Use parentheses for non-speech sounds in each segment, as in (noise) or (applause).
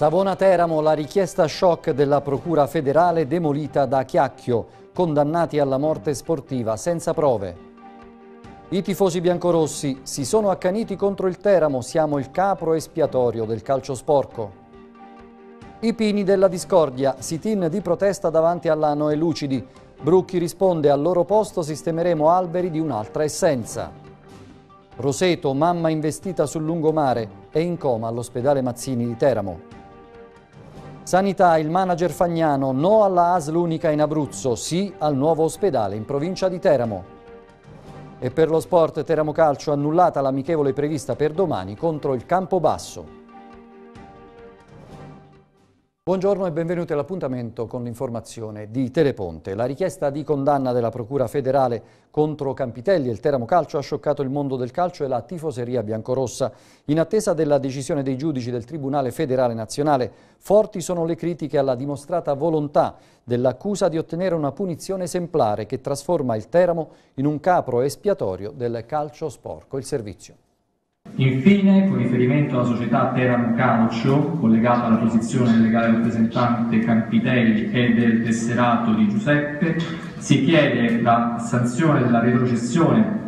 Savona Teramo, la richiesta shock della Procura federale demolita da Chiacchio, condannati alla morte sportiva senza prove. I tifosi biancorossi si sono accaniti contro il Teramo, siamo il capro espiatorio del calcio sporco. I pini della discordia, sit-in di protesta davanti alla Noe Lucidi. Brucchi risponde al loro posto sistemeremo alberi di un'altra essenza. Roseto, mamma investita sul lungomare, è in coma all'ospedale Mazzini di Teramo. Sanità, il manager Fagnano, no alla ASL unica in Abruzzo, sì al nuovo ospedale in provincia di Teramo. E per lo sport Teramo Calcio annullata l'amichevole prevista per domani contro il Campobasso. Buongiorno e benvenuti all'appuntamento con l'informazione di Teleponte. La richiesta di condanna della Procura federale contro Campitelli e il Teramo Calcio ha scioccato il mondo del calcio e la tifoseria biancorossa. In attesa della decisione dei giudici del Tribunale federale nazionale, forti sono le critiche alla dimostrata volontà dell'accusa di ottenere una punizione esemplare che trasforma il Teramo in un capro espiatorio del calcio sporco. Il servizio. Infine, con riferimento alla società Teramo Calcio, collegata alla posizione del legale rappresentante Campitelli e del tesserato di Giuseppe, si chiede la sanzione della retrocessione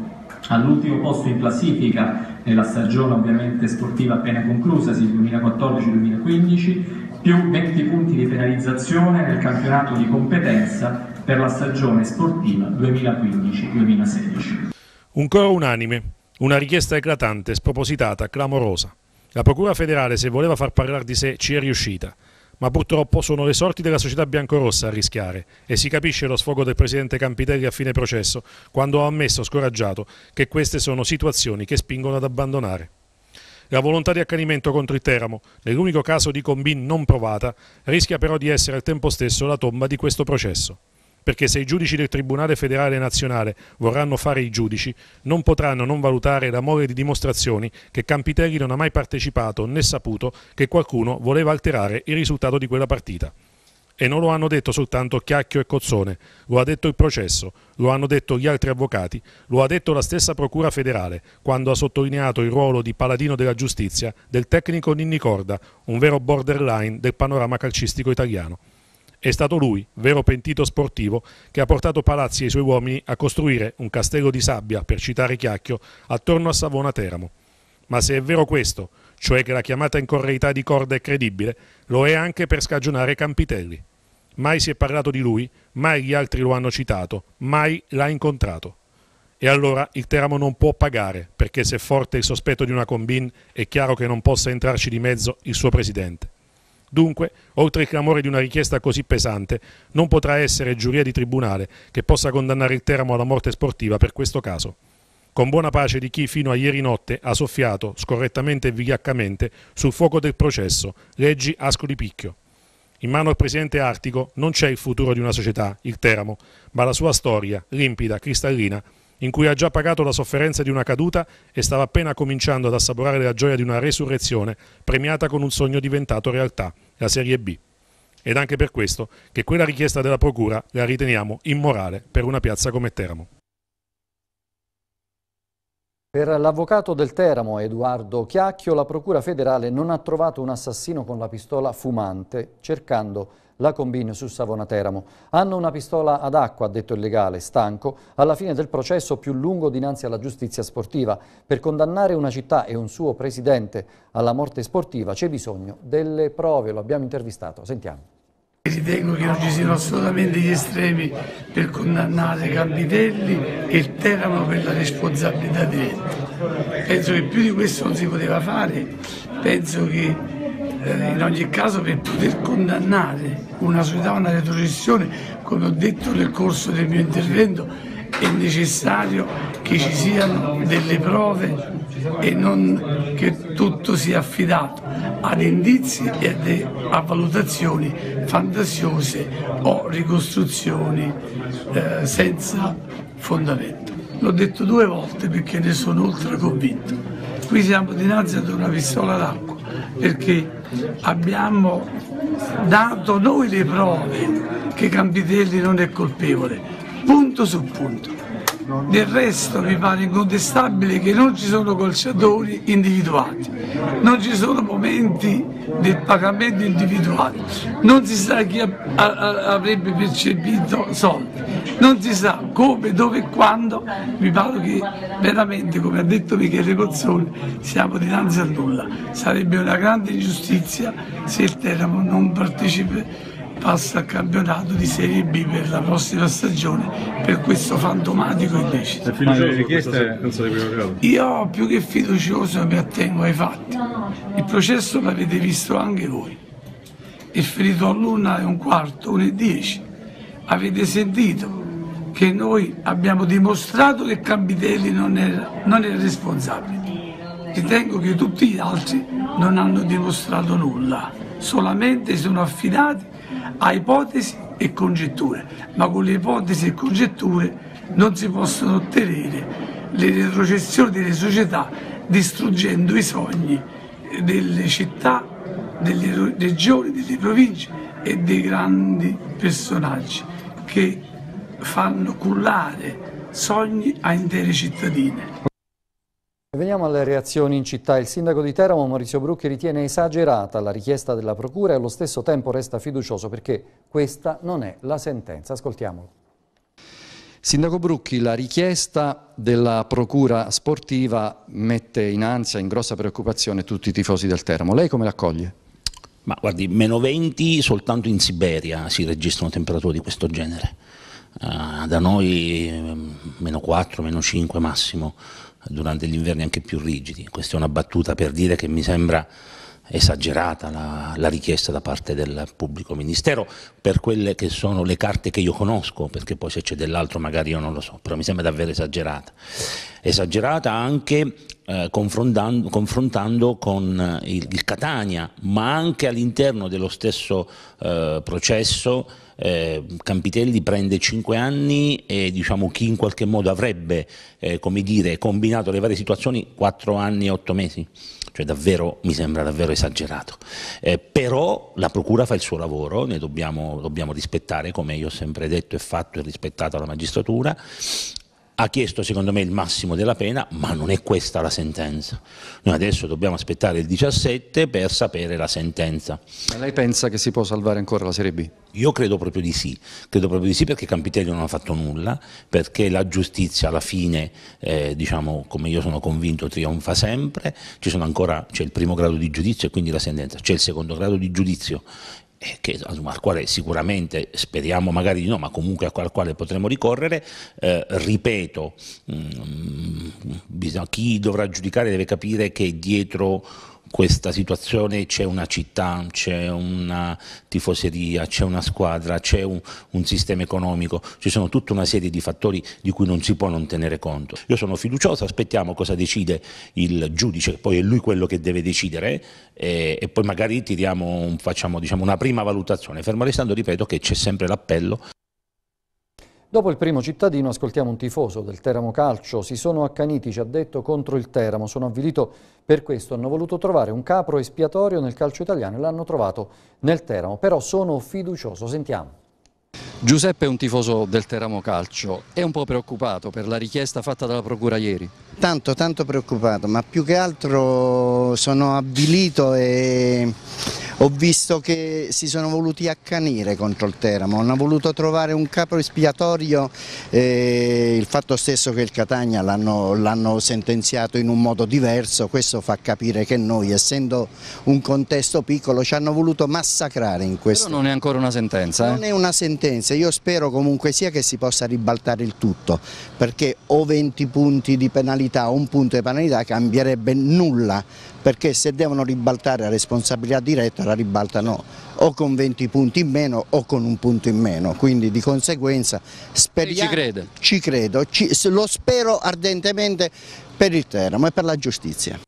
all'ultimo posto in classifica nella stagione ovviamente sportiva appena conclusa, conclusasi 2014-2015 più 20 punti di penalizzazione nel campionato di competenza per la stagione sportiva 2015-2016. Un coro unanime. Una richiesta eclatante, spropositata, clamorosa. La Procura federale, se voleva far parlare di sé, ci è riuscita. Ma purtroppo sono le sorti della società biancorossa a rischiare e si capisce lo sfogo del presidente Campitelli a fine processo, quando ha ammesso scoraggiato che queste sono situazioni che spingono ad abbandonare. La volontà di accanimento contro il Teramo, nell'unico caso di combin non provata, rischia però di essere al tempo stesso la tomba di questo processo perché se i giudici del Tribunale federale nazionale vorranno fare i giudici, non potranno non valutare la mole di dimostrazioni che Campitelli non ha mai partecipato né saputo che qualcuno voleva alterare il risultato di quella partita. E non lo hanno detto soltanto Chiacchio e Cozzone, lo ha detto il processo, lo hanno detto gli altri avvocati, lo ha detto la stessa Procura federale quando ha sottolineato il ruolo di paladino della giustizia del tecnico Ninni Corda, un vero borderline del panorama calcistico italiano. È stato lui, vero pentito sportivo, che ha portato Palazzi e i suoi uomini a costruire un castello di sabbia, per citare Chiacchio, attorno a Savona Teramo. Ma se è vero questo, cioè che la chiamata in correità di corda è credibile, lo è anche per scagionare Campitelli. Mai si è parlato di lui, mai gli altri lo hanno citato, mai l'ha incontrato. E allora il Teramo non può pagare, perché se è forte il sospetto di una combin, è chiaro che non possa entrarci di mezzo il suo presidente. Dunque, oltre il clamore di una richiesta così pesante, non potrà essere giuria di tribunale che possa condannare il Teramo alla morte sportiva per questo caso. Con buona pace di chi fino a ieri notte ha soffiato, scorrettamente e vigliaccamente, sul fuoco del processo, leggi Ascoli Picchio. In mano al presidente Artico non c'è il futuro di una società, il Teramo, ma la sua storia, limpida, cristallina, in cui ha già pagato la sofferenza di una caduta e stava appena cominciando ad assaporare la gioia di una resurrezione premiata con un sogno diventato realtà, la Serie B. Ed anche per questo che quella richiesta della Procura la riteniamo immorale per una piazza come Teramo. Per l'avvocato del Teramo, Edoardo Chiacchio, la Procura federale non ha trovato un assassino con la pistola fumante, cercando la combine su Savona Teramo. Hanno una pistola ad acqua, ha detto il legale, stanco, alla fine del processo più lungo dinanzi alla giustizia sportiva. Per condannare una città e un suo presidente alla morte sportiva c'è bisogno delle prove, lo abbiamo intervistato, sentiamo ritengo che non ci siano assolutamente gli estremi per condannare Capitelli e il Teramo per la responsabilità diretta. Penso che più di questo non si poteva fare, penso che eh, in ogni caso per poter condannare una società, una retrocessione, come ho detto nel corso del mio intervento, è necessario che ci siano delle prove e non che tutto sia affidato ad indizi e a valutazioni fantasiose o ricostruzioni eh, senza fondamento. L'ho detto due volte perché ne sono ultra convinto. Qui siamo dinanzi ad una pistola d'acqua perché abbiamo dato noi le prove che Campitelli non è colpevole, punto su punto. Del resto mi pare incontestabile che non ci sono calciatori individuati, non ci sono momenti del pagamento individuali, non si sa chi avrebbe percepito soldi, non si sa come, dove e quando. Mi pare che veramente, come ha detto Michele Cozzoni, siamo dinanzi a nulla. Sarebbe una grande ingiustizia se il Teramo non partecipe passa al campionato di Serie B per la prossima stagione per questo fantomatico illecito. È fiducioso richieste senza primo grado? Io più che fiducioso mi attengo ai fatti. Il processo l'avete visto anche voi. È finito all'una e un quarto, un e dieci. Avete sentito che noi abbiamo dimostrato che Cambitelli non è, non è responsabile. Ritengo che tutti gli altri non hanno dimostrato nulla, solamente sono affidati a ipotesi e congetture, ma con le ipotesi e congetture non si possono ottenere le retrocessioni delle società distruggendo i sogni delle città, delle regioni, delle province e dei grandi personaggi che fanno cullare sogni a intere cittadine. Veniamo alle reazioni in città. Il sindaco di Teramo, Maurizio Brucchi, ritiene esagerata la richiesta della Procura e allo stesso tempo resta fiducioso perché questa non è la sentenza. Ascoltiamolo. Sindaco Brucchi, la richiesta della Procura sportiva mette in ansia, in grossa preoccupazione tutti i tifosi del Teramo. Lei come l'accoglie? Ma guardi, meno 20 soltanto in Siberia si registrano temperature di questo genere. Uh, da noi ehm, meno 4, meno 5 massimo durante gli inverni anche più rigidi. Questa è una battuta per dire che mi sembra esagerata la, la, richiesta da parte del pubblico ministero per quelle che sono le carte che io conosco, perché poi se c'è dell'altro magari io non lo so, però mi sembra davvero esagerata. Esagerata anche eh, confrontando, con eh, il, il, Catania, ma anche all'interno dello stesso eh, processo eh, Campitelli prende 5 anni e diciamo, chi in qualche modo avrebbe eh, dire, combinato le varie situazioni 4 anni e 8 mesi cioè davvero mi sembra davvero esagerato. Eh, però la Procura fa il suo lavoro, ne dobbiamo, dobbiamo rispettare, come io ho sempre detto e fatto e rispettato alla magistratura, ha chiesto secondo me il massimo della pena, ma non è questa la sentenza. Noi adesso dobbiamo aspettare il 17 per sapere la sentenza. Ma lei pensa che si può salvare ancora la Serie B? Io credo proprio di sì, credo proprio di sì perché Campitelli non ha fatto nulla, perché la giustizia alla fine, eh, diciamo, come io sono convinto, trionfa sempre, c'è il primo grado di giudizio e quindi la sentenza, c'è il secondo grado di giudizio che, al quale sicuramente speriamo magari di no, ma comunque al quale potremo ricorrere, eh, ripeto, mh, mm, bisogna, chi dovrà giudicare deve capire che dietro questa situazione c'è una città, c'è una tifoseria, c'è una squadra, c'è un, un, sistema economico, ci sono tutta una serie di fattori di cui non si può non tenere conto. Io sono fiducioso, aspettiamo cosa decide il giudice, poi è lui quello che deve decidere e, e poi magari tiriamo, facciamo diciamo, una prima valutazione, fermo restando, ripeto, che c'è sempre l'appello Dopo il primo cittadino ascoltiamo un tifoso del Teramo Calcio. Si sono accaniti, ci ha detto, contro il Teramo. Sono avvilito per questo. Hanno voluto trovare un capro espiatorio nel calcio italiano e l'hanno trovato nel Teramo. Però sono fiducioso. Sentiamo. Giuseppe è un tifoso del Teramo Calcio, è un po' preoccupato per la richiesta fatta dalla Procura ieri? Tanto, tanto preoccupato, ma più che altro sono avvilito e ho visto che si sono voluti accanire contro il Teramo, hanno voluto trovare un capo espiatorio, eh, il fatto stesso che il Catania l'hanno sentenziato in un modo diverso, questo fa capire che noi essendo un contesto piccolo ci hanno voluto massacrare in questo. Però non è ancora una sentenza? Eh? Non è una sentenza statunitense, io spero comunque sia che si possa ribaltare il tutto, perché o 20 punti di penalità o un punto di penalità cambierebbe nulla, perché se devono ribaltare la responsabilità diretta la ribaltano o con 20 punti in meno o con un punto in meno, quindi di conseguenza speriamo, ci, crede. ci credo, ci, lo spero ardentemente per il Teramo e per la giustizia.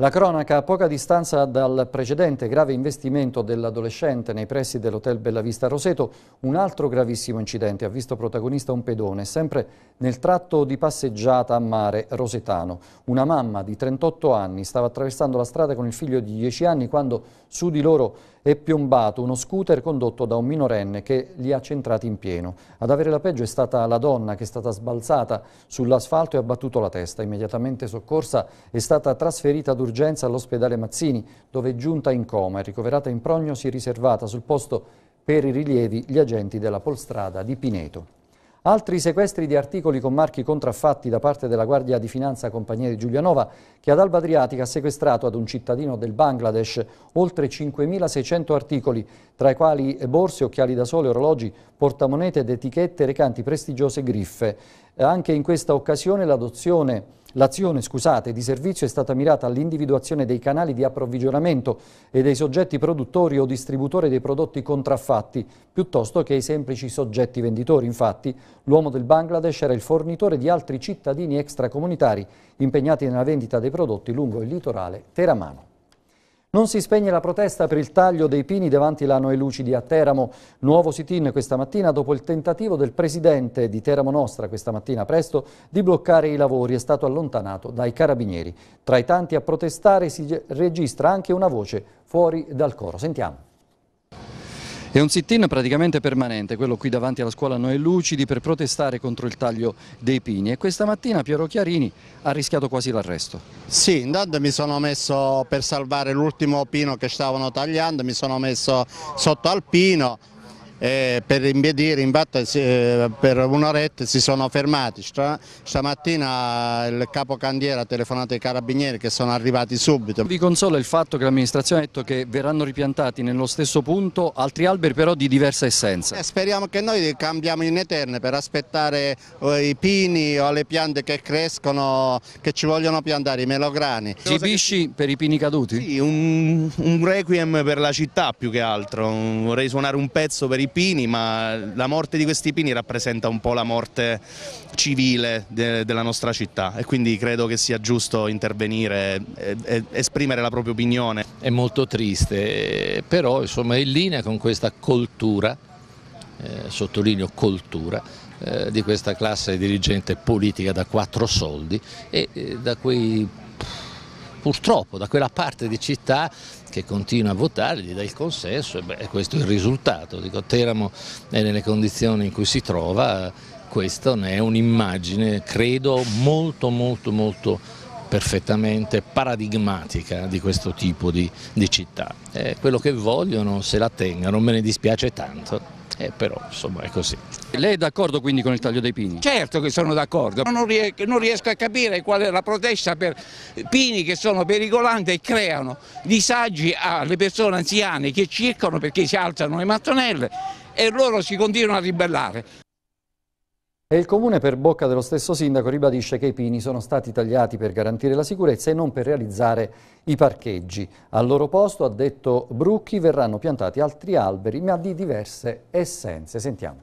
La cronaca, a poca distanza dal precedente grave investimento dell'adolescente nei pressi dell'hotel Bellavista Roseto, un altro gravissimo incidente ha visto protagonista un pedone, sempre nel tratto di passeggiata a mare rosetano. Una mamma di 38 anni stava attraversando la strada con il figlio di 10 anni quando su di loro è piombato uno scooter condotto da un minorenne che li ha centrati in pieno. Ad avere la peggio è stata la donna che è stata sbalzata sull'asfalto e ha battuto la testa. Immediatamente soccorsa è stata trasferita d'urgenza all'ospedale Mazzini dove è giunta in coma e ricoverata in prognosi riservata sul posto per i rilievi gli agenti della polstrada di Pineto. Altri sequestri di articoli con marchi contraffatti da parte della Guardia di Finanza Compagnia di Giulianova che ad Alba Adriatica ha sequestrato ad un cittadino del Bangladesh oltre 5.600 articoli, tra i quali borse, occhiali da sole, orologi, portamonete ed etichette recanti prestigiose griffe. Anche in questa occasione l'adozione L'azione, scusate, di servizio è stata mirata all'individuazione dei canali di approvvigionamento e dei soggetti produttori o distributori dei prodotti contraffatti, piuttosto che ai semplici soggetti venditori. Infatti, l'uomo del Bangladesh era il fornitore di altri cittadini extracomunitari impegnati nella vendita dei prodotti lungo il litorale teramano. Non si spegne la protesta per il taglio dei pini davanti l'anno ai Lucidi a Teramo. Nuovo sit-in questa mattina dopo il tentativo del presidente di Teramo Nostra questa mattina presto di bloccare i lavori. È stato allontanato dai carabinieri. Tra i tanti a protestare si registra anche una voce fuori dal coro. Sentiamo. È un sit-in praticamente permanente, quello qui davanti alla scuola Noè Lucidi, per protestare contro il taglio dei pini e questa mattina Piero Chiarini ha rischiato quasi l'arresto. Sì, intanto mi sono messo per salvare l'ultimo pino che stavano tagliando, mi sono messo sotto al pino, e per impedire, infatti eh, per un'oretta si sono fermati, stamattina il capocandiere ha telefonato ai carabinieri che sono arrivati subito. Vi consola il fatto che l'amministrazione ha detto che verranno ripiantati nello stesso punto altri alberi però di diversa essenza? Eh, speriamo che noi cambiamo in eterne per aspettare eh, i pini o le piante che crescono, che ci vogliono piantare, i melograni. Esibisci per i pini caduti? Sì, un, un requiem per la città più che altro, vorrei suonare un pezzo per i pini, ma la morte di questi pini rappresenta un po' la morte civile de della nostra città e quindi credo che sia giusto intervenire e, e esprimere la propria opinione. È molto triste, eh, però insomma, è in linea con questa cultura, eh, sottolineo cultura, eh, di questa classe dirigente politica da quattro soldi e eh, da quei purtroppo da quella parte di città che continua a votare, gli dà il consenso e beh, questo è il risultato. Dico, Teramo è nelle condizioni in cui si trova, questa è un'immagine, credo, molto molto molto perfettamente paradigmatica di questo tipo di, di città. È quello che vogliono se la tengano, me ne dispiace tanto eh, però insomma è così. Lei è d'accordo quindi con il taglio dei pini? Certo che sono d'accordo, non, non riesco a capire qual è la protesta per pini che sono pericolanti e creano disagi alle persone anziane che circolano perché si alzano le mattonelle e loro si continuano a ribellare. E il comune per bocca dello stesso sindaco ribadisce che i pini sono stati tagliati per garantire la sicurezza e non per realizzare i parcheggi. Al loro posto, ha detto Brucchi, verranno piantati altri alberi ma di diverse essenze. Sentiamo.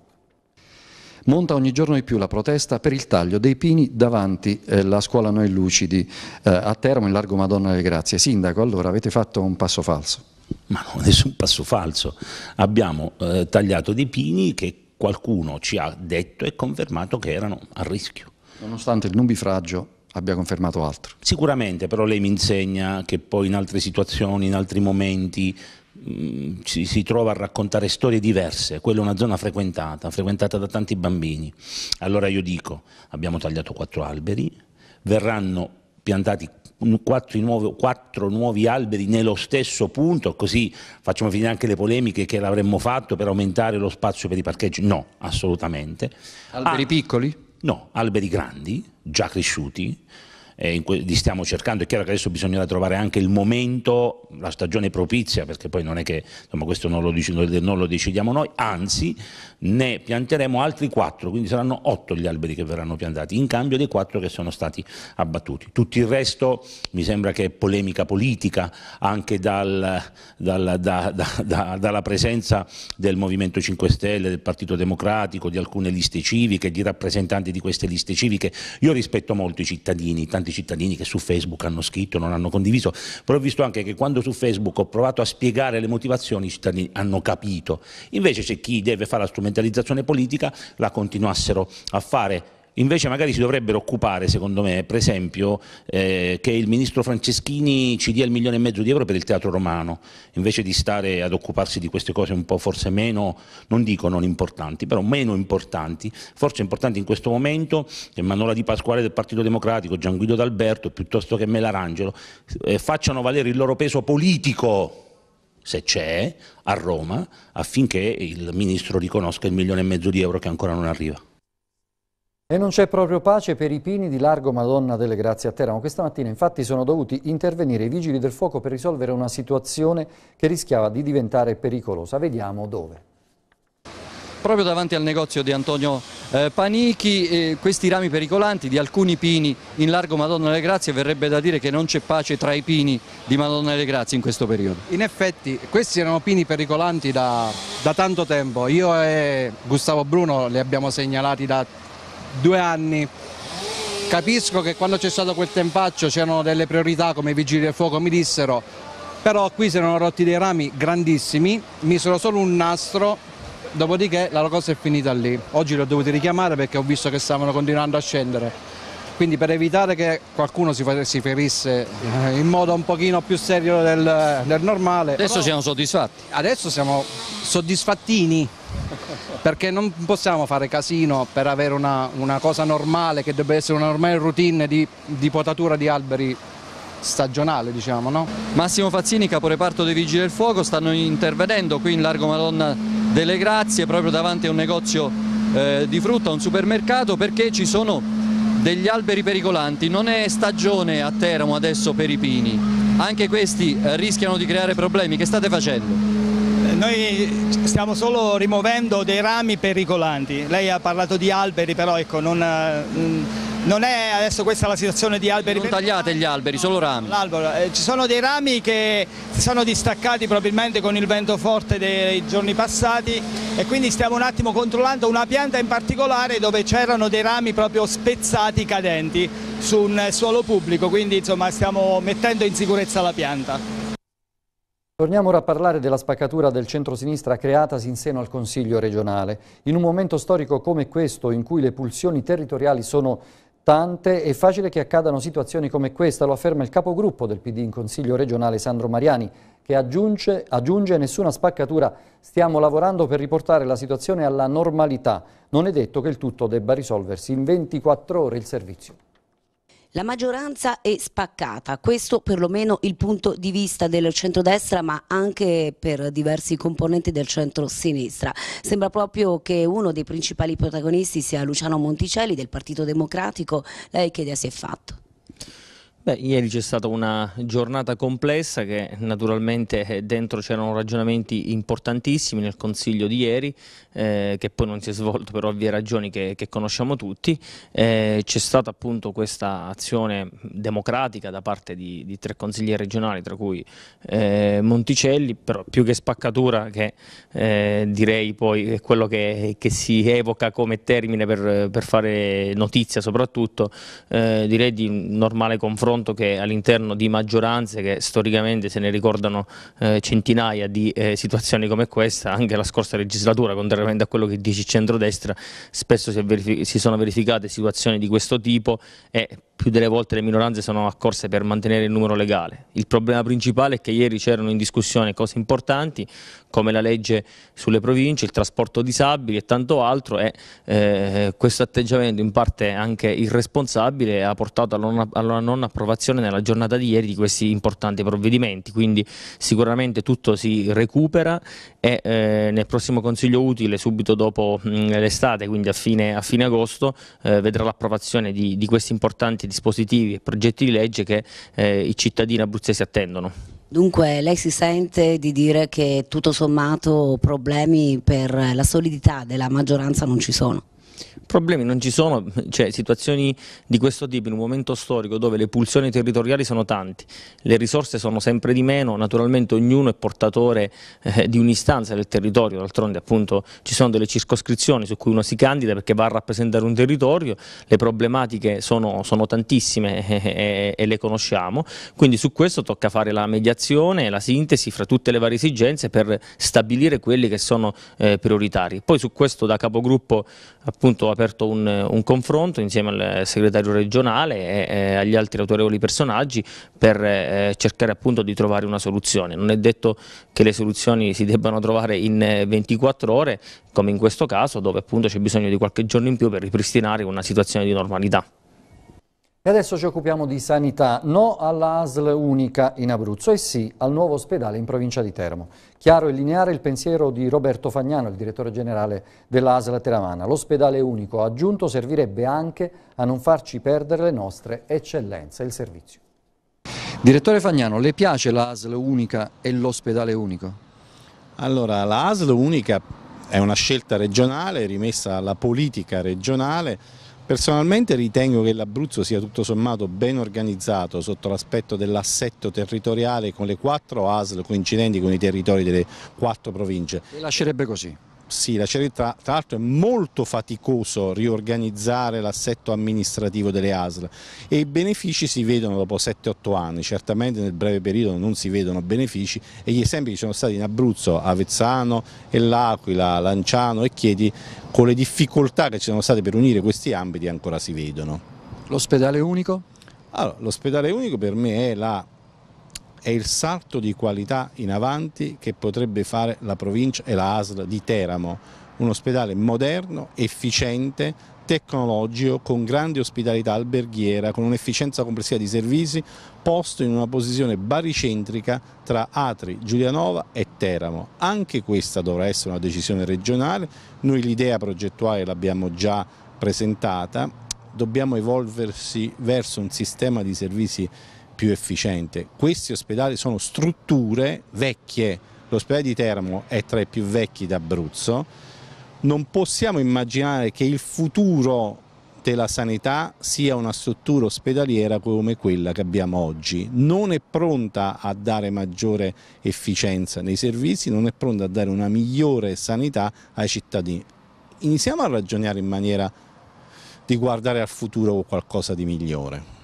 Monta ogni giorno di più la protesta per il taglio dei pini davanti alla eh, scuola Noi Lucidi eh, a Teramo in largo Madonna delle Grazie. Sindaco, allora avete fatto un passo falso. Ma non nessun passo falso. Abbiamo eh, tagliato dei pini che qualcuno ci ha detto e confermato che erano a rischio. Nonostante il nubifragio abbia confermato altro. Sicuramente, però lei mi insegna che poi in altre situazioni, in altri momenti mh, mm, si, si, trova a raccontare storie diverse, quella è una zona frequentata, frequentata da tanti bambini. Allora io dico, abbiamo tagliato quattro alberi, verranno piantati quattro nuovi, quattro nuovi alberi nello stesso punto, così facciamo finire anche le polemiche che l'avremmo fatto per aumentare lo spazio per i parcheggi? No, assolutamente. Alberi ah, piccoli? No, alberi grandi, già cresciuti, eh, li stiamo cercando, è chiaro che adesso bisognerà trovare anche il momento, la stagione propizia, perché poi non è che insomma, questo non lo, non lo decidiamo noi, anzi ne pianteremo altri 4, quindi saranno 8 gli alberi che verranno piantati, in cambio dei 4 che sono stati abbattuti. Tutto il resto mi sembra che è polemica politica anche dal, dal, da, da, da, dalla presenza del Movimento 5 Stelle, del Partito Democratico, di alcune liste civiche, di rappresentanti di queste liste civiche. Io rispetto molto i cittadini, tanti cittadini che su Facebook hanno scritto, non hanno condiviso, però ho visto anche che quando su Facebook ho provato a spiegare le motivazioni i cittadini hanno capito. Invece c'è chi deve fare la strumentazione strumentalizzazione politica la continuassero a fare invece magari si dovrebbero occupare, secondo me, per esempio, eh, che il ministro Franceschini ci dia il milione e mezzo di euro per il teatro romano, invece di stare ad occuparsi di queste cose un po' forse meno, non dico non importanti, però meno importanti, forse importanti in questo momento, che Manola Di Pasquale del Partito Democratico, Gian Guido D'Alberto, piuttosto che Melarangelo, eh, facciano valere il loro peso politico se c'è, a Roma affinché il Ministro riconosca il milione e mezzo di euro che ancora non arriva. E non c'è proprio pace per i pini di Largo Madonna delle Grazie a Teramo. Questa mattina infatti sono dovuti intervenire i vigili del fuoco per risolvere una situazione che rischiava di diventare pericolosa. Vediamo dove proprio davanti al negozio di Antonio eh, Panichi, eh, questi rami pericolanti di alcuni pini in largo Madonna delle Grazie, verrebbe da dire che non c'è pace tra i pini di Madonna delle Grazie in questo periodo. In effetti questi erano pini pericolanti da, da tanto tempo, io e Gustavo Bruno li abbiamo segnalati da due anni capisco che quando c'è stato quel tempaccio c'erano delle priorità come i vigili del fuoco mi dissero però qui si erano rotti dei rami grandissimi misero solo un nastro dopodiché la cosa è finita lì. Oggi li ho dovuti richiamare perché ho visto che stavano continuando a scendere. Quindi per evitare che qualcuno si, ferisse eh, in modo un pochino più serio del, del normale. Adesso siamo soddisfatti. Adesso siamo soddisfattini perché non possiamo fare casino per avere una, una cosa normale che dovrebbe essere una normale routine di, di potatura di alberi stagionale diciamo no? Massimo Fazzini, caporeparto dei Vigili del Fuoco, stanno intervenendo qui in Largo Madonna delle Grazie proprio davanti a un negozio eh, di frutta, a un supermercato perché ci sono degli alberi pericolanti, non è stagione a Teramo adesso per i pini, anche questi eh, rischiano di creare problemi, che state facendo? Eh, noi stiamo solo rimuovendo dei rami pericolanti, lei ha parlato di alberi però ecco non... Eh, mm, non è adesso questa la situazione di alberi. Non tagliate gli alberi, solo rami. Eh, ci sono dei rami che si sono distaccati probabilmente con il vento forte dei giorni passati e quindi stiamo un attimo controllando una pianta in particolare dove c'erano dei rami proprio spezzati, cadenti su un suolo pubblico, quindi insomma stiamo mettendo in sicurezza la pianta. Torniamo ora a parlare della spaccatura del centro-sinistra creatasi in seno al Consiglio regionale. In un momento storico come questo, in cui le pulsioni territoriali sono tante, è facile che accadano situazioni come questa, lo afferma il capogruppo del PD in Consiglio regionale Sandro Mariani, che aggiunge, aggiunge nessuna spaccatura, stiamo lavorando per riportare la situazione alla normalità, non è detto che il tutto debba risolversi in 24 ore il servizio. La maggioranza è spaccata, questo perlomeno il punto di vista del centrodestra ma anche per diversi componenti del centro-sinistra. Sembra proprio che uno dei principali protagonisti sia Luciano Monticelli del Partito Democratico, lei che idea si è fatto? Beh, ieri c'è stata una giornata complessa che naturalmente eh, dentro c'erano ragionamenti importantissimi nel Consiglio di ieri, eh, che poi non si è svolto per ovvie ragioni che, che conosciamo tutti. Eh, c'è stata appunto questa azione democratica da parte di, di tre consiglieri regionali, tra cui eh, Monticelli, però più che spaccatura che eh, direi poi è quello che, che, si evoca come termine per, per fare notizia soprattutto, eh, direi di normale confronto conto che all'interno di maggioranze che storicamente se ne ricordano eh, centinaia di eh, situazioni come questa, anche la scorsa legislatura, contrariamente a quello che dice il centrodestra, spesso si, si sono verificate situazioni di questo tipo e più delle volte le minoranze sono accorse per mantenere il numero legale. Il problema principale è che ieri c'erano in discussione cose importanti come la legge sulle province, il trasporto disabili e tanto altro e eh, questo atteggiamento in parte anche irresponsabile ha portato alla non, alla non, approvazione nella giornata di ieri di questi importanti provvedimenti, quindi sicuramente tutto si recupera e eh, nel prossimo Consiglio utile subito dopo l'estate, quindi a fine, a fine agosto, eh, vedrà l'approvazione di, di questi importanti importanti dispositivi e progetti di legge che eh, i cittadini abruzzesi attendono. Dunque lei si sente di dire che tutto sommato problemi per la solidità della maggioranza non ci sono? Problemi non ci sono, (laughs) cioè situazioni di questo tipo in un momento storico dove le pulsioni territoriali sono tante, le risorse sono sempre di meno, naturalmente ognuno è portatore eh, di un'istanza del territorio, d'altronde appunto ci sono delle circoscrizioni su cui uno si candida perché va a rappresentare un territorio, le problematiche sono, sono tantissime e, (laughs) e, eh, eh, eh, e le conosciamo, quindi su questo tocca fare la mediazione e la sintesi fra tutte le varie esigenze per stabilire quelli che sono eh, prioritari. Poi su questo da capogruppo appunto appunto aperto un, un confronto insieme al segretario regionale e, e agli altri autorevoli personaggi per eh, cercare appunto di trovare una soluzione. Non è detto che le soluzioni si debbano trovare in 24 eh, ore, come in questo caso, dove appunto c'è bisogno di qualche giorno in più per ripristinare una situazione di normalità. E adesso ci occupiamo di sanità, no alla ASL unica in Abruzzo e sì al nuovo ospedale in provincia di Teramo. Chiaro e lineare il pensiero di Roberto Fagnano, il direttore generale dell'ASL Teramana. L'ospedale unico aggiunto servirebbe anche a non farci perdere le nostre eccellenze, il servizio. Direttore Fagnano, le piace l'ASL unica e l'ospedale unico? Allora, l'ASL unica è una scelta regionale, rimessa alla politica regionale, Personalmente ritengo che l'Abruzzo sia tutto sommato ben organizzato sotto l'aspetto dell'assetto territoriale con le quattro ASL coincidenti con i territori delle quattro province. E lascerebbe così? sì, la cerità, tra l'altro è molto faticoso riorganizzare l'assetto amministrativo delle ASL e i benefici si vedono dopo 7-8 anni, certamente nel breve periodo non si vedono benefici e gli esempi ci sono stati in Abruzzo, Avezzano e L'Aquila, Lanciano e Chiedi, con le difficoltà che ci sono state per unire questi ambiti ancora si vedono. L'ospedale unico? Allora, l'ospedale unico per me è la è il salto di qualità in avanti che potrebbe fare la provincia e la ASL di Teramo, un ospedale moderno, efficiente, tecnologico, con grande ospitalità alberghiera, con un'efficienza complessiva di servizi, posto in una posizione baricentrica tra Atri, Giulianova e Teramo. Anche questa dovrà essere una decisione regionale, noi l'idea progettuale l'abbiamo già presentata, dobbiamo evolversi verso un sistema di servizi più efficiente. Questi ospedali sono strutture vecchie, l'ospedale di Termo è tra i più vecchi d'Abruzzo, non possiamo immaginare che il futuro della sanità sia una struttura ospedaliera come quella che abbiamo oggi. Non è pronta a dare maggiore efficienza nei servizi, non è pronta a dare una migliore sanità ai cittadini. Iniziamo a ragionare in maniera di guardare al futuro qualcosa di migliore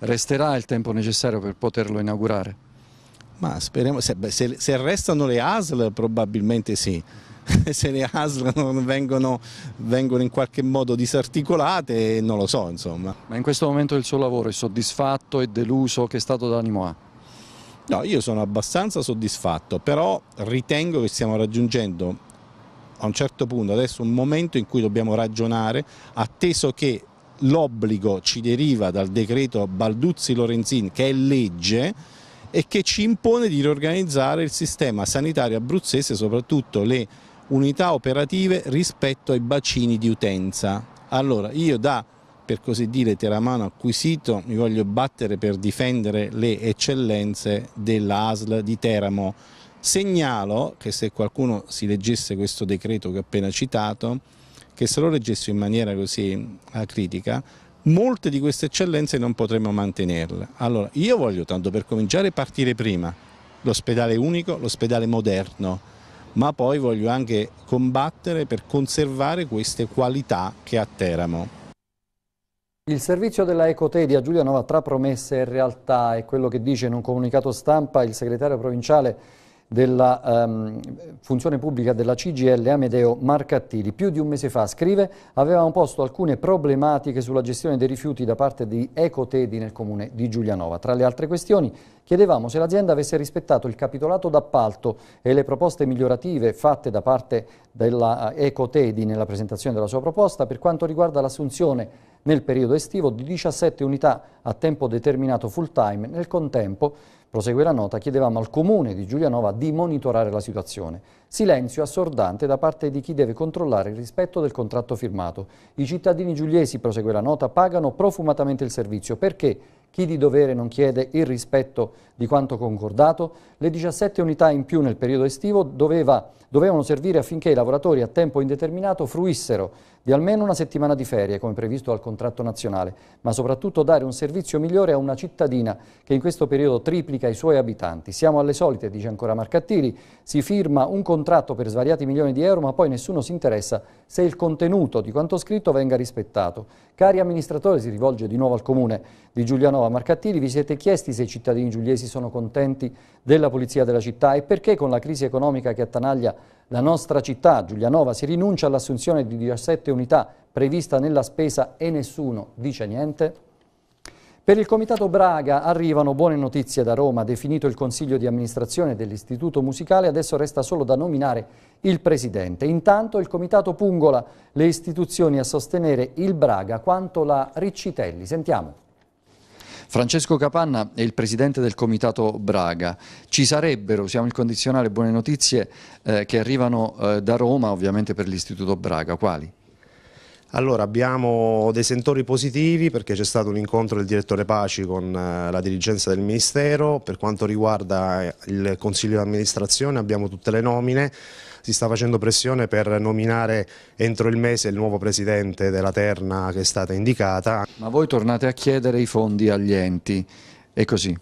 resterà il tempo necessario per poterlo inaugurare? Ma speriamo, se, se, se restano le ASL probabilmente sì, (laughs) se le ASL non vengono, vengono, in qualche modo disarticolate non lo so insomma. Ma in questo momento il suo lavoro è soddisfatto e deluso che stato d'animo ha? No, io sono abbastanza soddisfatto, però ritengo che stiamo raggiungendo a un certo punto adesso un momento in cui dobbiamo ragionare, atteso che l'obbligo ci deriva dal decreto Balduzzi-Lorenzin che è legge e che ci impone di riorganizzare il sistema sanitario abruzzese, soprattutto le unità operative rispetto ai bacini di utenza. Allora io da, per così dire, teramano acquisito mi voglio battere per difendere le eccellenze dell'ASL di Teramo. Segnalo che se qualcuno si leggesse questo decreto che ho appena citato, che se lo reggessimo in maniera così acritica eh, molte di queste eccellenze non potremmo mantenerle. Allora io voglio tanto per cominciare partire prima l'ospedale unico, l'ospedale moderno, ma poi voglio anche combattere per conservare queste qualità che ha Teramo. Il servizio della Ecotedia di Giulia Nova tra promesse e realtà è quello che dice in un comunicato stampa il segretario provinciale della ehm, funzione pubblica della CGL Amedeo Marcattili. Più di un mese fa, scrive, avevamo posto alcune problematiche sulla gestione dei rifiuti da parte di Ecotedi nel comune di Giulianova. Tra le altre questioni chiedevamo se l'azienda avesse rispettato il capitolato d'appalto e le proposte migliorative fatte da parte della eh, Ecotedi nella presentazione della sua proposta per quanto riguarda l'assunzione nel periodo estivo di 17 unità a tempo determinato full time, nel contempo Prosegue la nota, chiedevamo al comune di Giulianova di monitorare la situazione. Silenzio assordante da parte di chi deve controllare il rispetto del contratto firmato. I cittadini giuliesi, prosegue la nota, pagano profumatamente il servizio perché chi di dovere non chiede il rispetto di quanto concordato, le 17 unità in più nel periodo estivo doveva, dovevano servire affinché i lavoratori a tempo indeterminato fruissero di almeno una settimana di ferie, come previsto dal contratto nazionale, ma soprattutto dare un servizio migliore a una cittadina che in questo periodo triplica i suoi abitanti. Siamo alle solite, dice ancora Marcattiri, si firma un contratto per svariati milioni di euro, ma poi nessuno si interessa se il contenuto di quanto scritto venga rispettato. Cari amministratori, si rivolge di nuovo al comune di Giulianova Marcattiri, vi siete chiesti se i cittadini giuliesi sono contenti della polizia della città e perché con la crisi economica che attanaglia la nostra città, Giulianova, si rinuncia all'assunzione di 17 unità prevista nella spesa e nessuno dice niente? Per il Comitato Braga arrivano buone notizie da Roma. Definito il consiglio di amministrazione dell'Istituto Musicale, adesso resta solo da nominare il presidente. Intanto il Comitato pungola le istituzioni a sostenere il Braga quanto la Riccitelli. Sentiamo. Francesco Capanna è il presidente del comitato Braga. Ci sarebbero, siamo il condizionale, buone notizie eh, che arrivano eh, da Roma ovviamente per l'Istituto Braga. Quali? Allora abbiamo dei sentori positivi perché c'è stato un incontro del direttore Paci con eh, la dirigenza del Ministero, per quanto riguarda il Consiglio di amministrazione abbiamo tutte le nomine, si sta facendo pressione per nominare entro il mese il nuovo presidente della terna che è stata indicata. Ma voi tornate a chiedere i fondi agli enti, è così?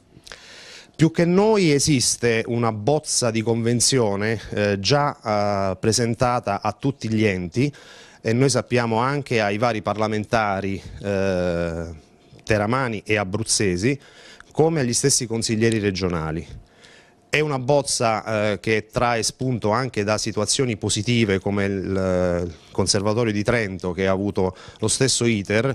Più che noi esiste una bozza di convenzione eh, già eh, presentata a tutti gli enti e noi sappiamo anche ai vari parlamentari eh, teramani e abruzzesi come agli stessi consiglieri regionali. È una bozza eh, che trae spunto anche da situazioni positive come eh, il Conservatorio di Trento che ha avuto lo stesso iter.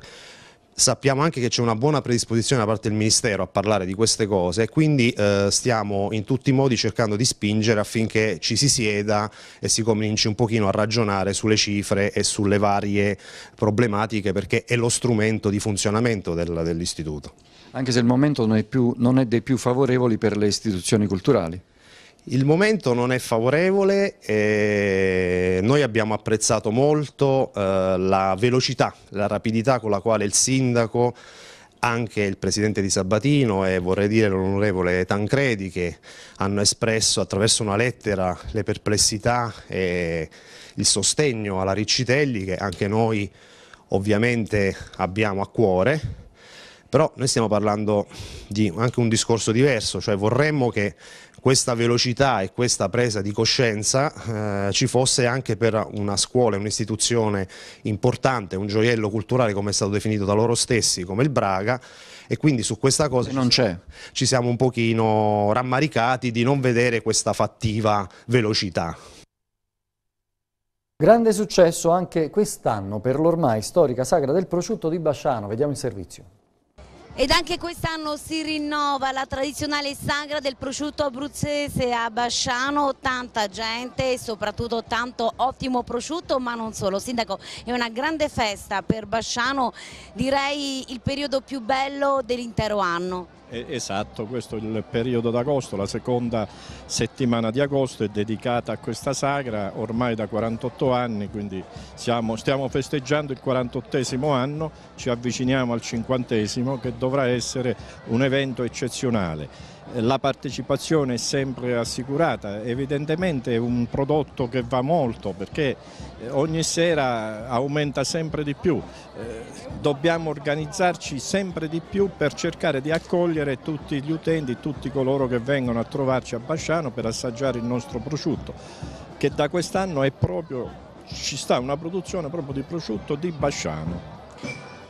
Sappiamo anche che c'è una buona predisposizione da parte del Ministero a parlare di queste cose, e quindi eh, stiamo in tutti i modi cercando di spingere affinché ci si sieda e si cominci un pochino a ragionare sulle cifre e sulle varie problematiche perché è lo strumento di funzionamento dell'istituto anche se il momento non è, più, non è dei più favorevoli per le istituzioni culturali. Il momento non è favorevole, eh, noi abbiamo apprezzato molto eh, la velocità, la rapidità con la quale il sindaco, anche il presidente di Sabatino e vorrei dire l'onorevole Tancredi che hanno espresso attraverso una lettera le perplessità e il sostegno alla Riccitelli che anche noi ovviamente abbiamo a cuore però noi stiamo parlando di anche un discorso diverso, cioè vorremmo che questa velocità e questa presa di coscienza eh, ci fosse anche per una scuola, un'istituzione importante, un gioiello culturale come è stato definito da loro stessi, come il Braga e quindi su questa cosa non c'è. ci siamo un pochino rammaricati di non vedere questa fattiva velocità. Grande successo anche quest'anno per l'ormai storica sagra del prosciutto di Basciano, vediamo il servizio. Ed anche quest'anno si rinnova la tradizionale sagra del prosciutto abruzzese a Basciano, tanta gente e soprattutto tanto ottimo prosciutto, ma non solo. Sindaco, è una grande festa per Basciano, direi il periodo più bello dell'intero anno. Eh, esatto, questo è il periodo d'agosto, la seconda settimana di agosto è dedicata a questa sagra ormai da 48 anni, quindi siamo, stiamo festeggiando il 48 anno, ci avviciniamo al 50 che dovrà essere un evento eccezionale la partecipazione è sempre assicurata, evidentemente è un prodotto che va molto perché eh, ogni sera aumenta sempre di più, eh, dobbiamo organizzarci sempre di più per cercare di accogliere tutti gli utenti, tutti coloro che vengono a trovarci a Basciano per assaggiare il nostro prosciutto, che da quest'anno è proprio, ci sta una produzione proprio di prosciutto di Basciano.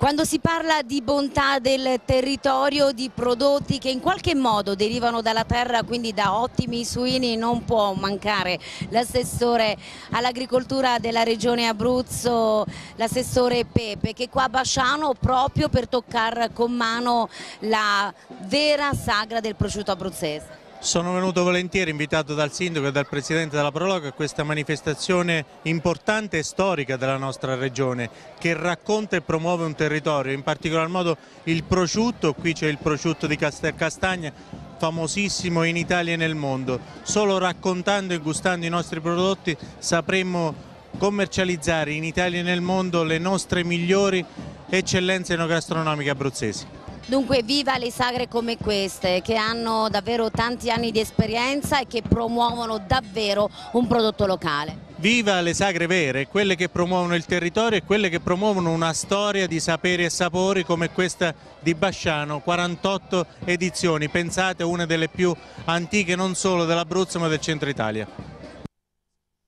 Quando si parla di bontà del territorio, di prodotti che in qualche modo derivano dalla terra, quindi da ottimi suini, non può mancare l'assessore all'agricoltura della regione Abruzzo, l'assessore Pepe, che qua a Basciano proprio per toccare con mano la vera sagra del prosciutto abruzzese. Sono venuto volentieri, invitato dal sindaco e dal presidente della Prologa, a questa manifestazione importante e storica della nostra regione che racconta e promuove un territorio, in particolar modo il prosciutto, qui c'è il prosciutto di Castelcastagna, famosissimo in Italia e nel mondo. Solo raccontando e gustando i nostri prodotti sapremmo commercializzare in Italia e nel mondo le nostre migliori eccellenze enogastronomiche abruzzesi. Dunque viva le sagre come queste che hanno davvero tanti anni di esperienza e che promuovono davvero un prodotto locale. Viva le sagre vere, quelle che promuovono il territorio e quelle che promuovono una storia di saperi e sapori come questa di Basciano, 48 edizioni, pensate una delle più antiche non solo dell'Abruzzo ma del centro Italia.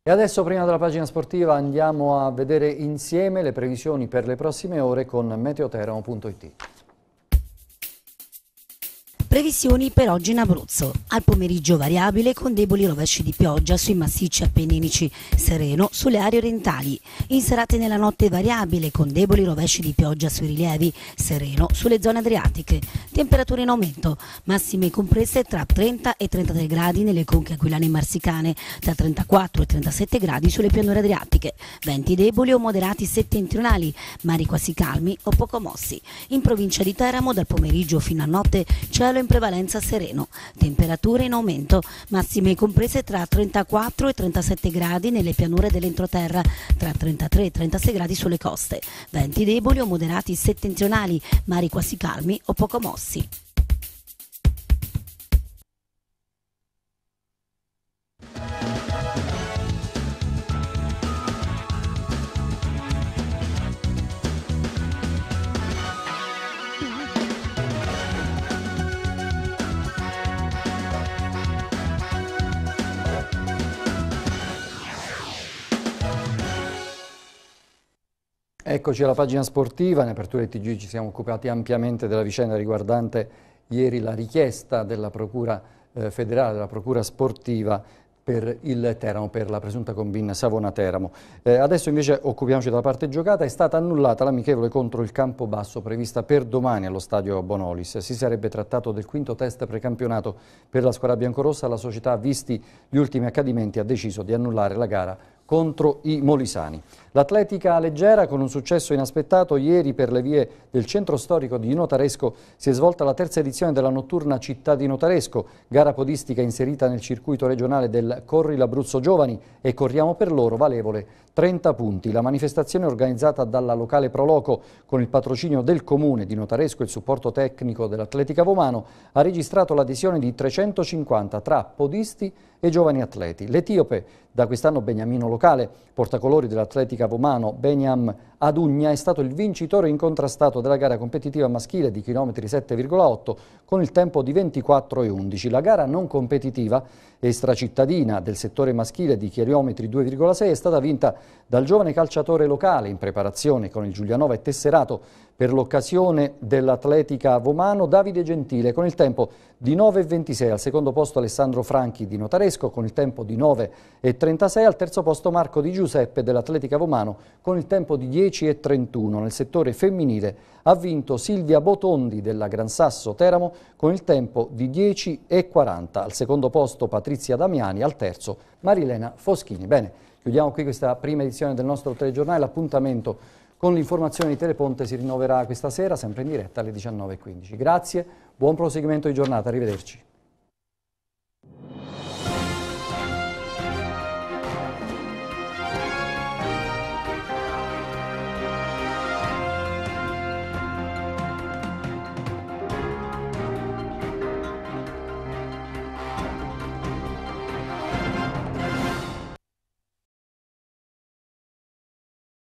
E adesso prima della pagina sportiva andiamo a vedere insieme le previsioni per le prossime ore con meteoteramo.it. Previsioni per oggi in Abruzzo. Al pomeriggio variabile con deboli rovesci di pioggia sui massicci appenninici, sereno sulle aree orientali. In serate nella notte variabile con deboli rovesci di pioggia sui rilievi, sereno sulle zone adriatiche. Temperature in aumento, massime comprese tra 30 e 33 gradi nelle conche aquilane e marsicane, tra 34 e 37 gradi sulle pianure adriatiche. Venti deboli o moderati settentrionali, mari quasi calmi o poco mossi. In provincia di Teramo dal pomeriggio fino a notte cielo in in prevalenza sereno, temperature in aumento, massime comprese tra 34 e 37 gradi nelle pianure dell'entroterra, tra 33 e 36 gradi sulle coste, venti deboli o moderati settentrionali, mari quasi calmi o poco mossi. Eccoci alla pagina sportiva, in apertura di TG ci siamo occupati ampiamente della vicenda riguardante ieri la richiesta della Procura eh, federale, della Procura sportiva per il Teramo, per la presunta combina Savona-Teramo. Eh, adesso invece occupiamoci della parte giocata, è stata annullata l'amichevole contro il campo basso prevista per domani allo stadio Bonolis. Si sarebbe trattato del quinto test precampionato per la squadra biancorossa, la società, visti gli ultimi accadimenti, ha deciso di annullare la gara contro i molisani. L'atletica leggera, con un successo inaspettato, ieri per le vie del centro storico di Notaresco si è svolta la terza edizione della notturna Città di Notaresco, gara podistica inserita nel circuito regionale del Corri l'Abruzzo Giovani e Corriamo per loro valevole 30 punti. La manifestazione organizzata dalla locale Proloco con il patrocinio del Comune di Notaresco e il supporto tecnico dell'Atletica Vomano ha registrato l'adesione di 350 tra podisti e giovani atleti. L'etiope, da quest'anno beniamino locale, portacolori dell'Atletica Vomano Beniam Adugna è stato il vincitore incontrastato della gara competitiva maschile di chilometri 7,8 con il tempo di 24,11. La gara non competitiva estracittadina del settore maschile di chilometri 2,6 è stata vinta dal giovane calciatore locale in preparazione con il Giulianova e tesserato per l'occasione dell'Atletica Vomano, Davide Gentile con il tempo di 9.26, al secondo posto Alessandro Franchi di Notaresco con il tempo di 9.36, al terzo posto Marco Di Giuseppe dell'Atletica Vomano con il tempo di 10.31. Nel settore femminile ha vinto Silvia Botondi della Gran Sasso Teramo con il tempo di 10.40, al secondo posto Patrizia Damiani, al terzo Marilena Foschini. Bene. Chiudiamo qui questa prima edizione del nostro telegiornale. L'appuntamento con l'informazione di Teleponte si rinnoverà questa sera, sempre in diretta alle 19.15. Grazie, buon proseguimento di giornata, arrivederci.